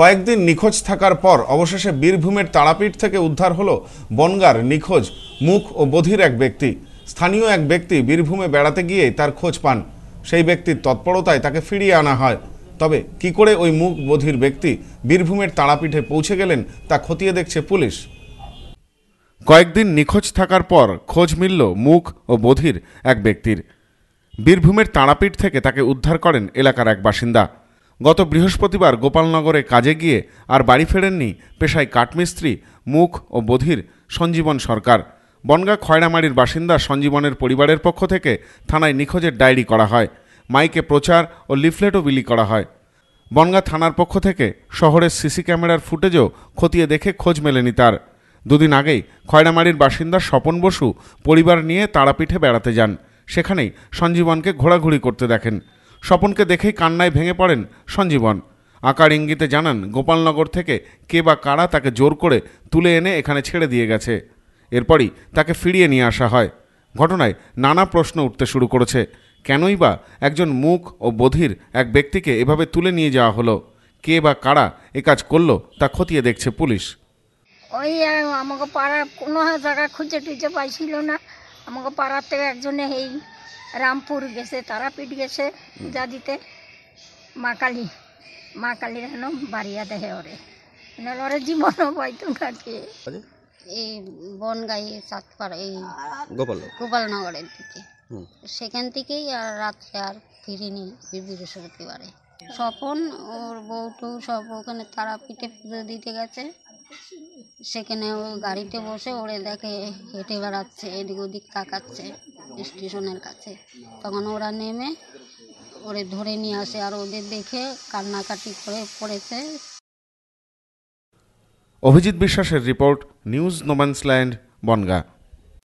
কয়েকদিন নিখোঁজ থাকার পর অবশেষে বীরভূমের তারাপীঠ থেকে উদ্ধার হলো বনগার নিখোঁজ মুখ ও বধির এক ব্যক্তি স্থানীয় এক ব্যক্তি বীরভূমে বেড়াতে গিয়ে তার খোঁজ পান সেই ব্যক্তির তৎপরতায় তাকে ফিরিয়ে আনা হয় তবে কি করে ওই মুখ বধির ব্যক্তি বীরভূমের তারাপীঠে পৌঁছে গেলেন তা খতিয়ে দেখছে পুলিশ কয়েকদিন নিখোঁজ থাকার পর খোঁজ মিলল মুখ ও বধির এক ব্যক্তির বীরভূমের তারাপীঠ থেকে তাকে উদ্ধার করেন এলাকার এক বাসিন্দা গত বৃহস্পতিবার গোপালনগরে কাজে গিয়ে আর বাড়ি ফেরেননি পেশায় কাঠমিস্ত্রি মুখ ও বধির সঞ্জীবন সরকার বনগা খয়রামারির বাসিন্দা সঞ্জীবনের পরিবারের পক্ষ থেকে থানায় নিখোঁজের ডায়েরি করা হয় মাইকে প্রচার ও লিফলেটও বিলি করা হয় বনগা থানার পক্ষ থেকে শহরের সিসি ক্যামেরার ফুটেজও খতিয়ে দেখে খোঁজ মেলেনি তার দুদিন আগেই খয়রামারির বাসিন্দা স্বপন বসু পরিবার নিয়ে তারাপীঠে বেড়াতে যান সেখানেই সঞ্জীবনকে ঘোরাঘুরি করতে দেখেন স্বপনকে দেখেই কান্নায় ভেঙে পড়েন সঞ্জীবন আকার ইঙ্গিতে জানান গোপালনগর থেকে কে বা কারা তাকে জোর করে তুলে এনে এখানে ছেড়ে দিয়ে গেছে এরপরই তাকে ফিরিয়ে নিয়ে আসা হয় ঘটনায় নানা প্রশ্ন উঠতে শুরু করেছে কেনই বা একজন মুখ ও বধির এক ব্যক্তিকে এভাবে তুলে নিয়ে যাওয়া হলো কে বা কারা এ কাজ করলো তা খতিয়ে দেখছে পুলিশ ওই আমাকে পাড়ার কোনো জায়গা খুঁজে টুজে পাইছিল না আমাকে পাড়ার থেকে একজনে এই রামপুর গেছে তারাপীঠ গেছে যা দিতে মা কালী মা কালীর হেন বাড়িয়া দেহে ওরে ওরে জীবনও পাইতো না কি এই বনগাই সাতপাড়া এই গোপাল গোপালনগরের দিকে সেখান থেকেই আর রাত্রে আর ফিরিনি বৃহস্পতিবারে স্বপন ওর বউ টু সব ওখানে তারাপীঠে পুজো দিতে গেছে সেখানে ও গাড়িতে বসে ওরে দেখে হেঁটে বেড়াচ্ছে এদিক ওদিক তাকাচ্ছে স্টেশনের কাছে তখন ওরা নেমে ওরে ধরে নিয়ে আসে আর ওদের দেখে কান্নাকাটি করে পড়েছে অভিজিৎ বিশ্বাসের রিপোর্ট নিউজ নোম্যান্সল্যান্ড বনগা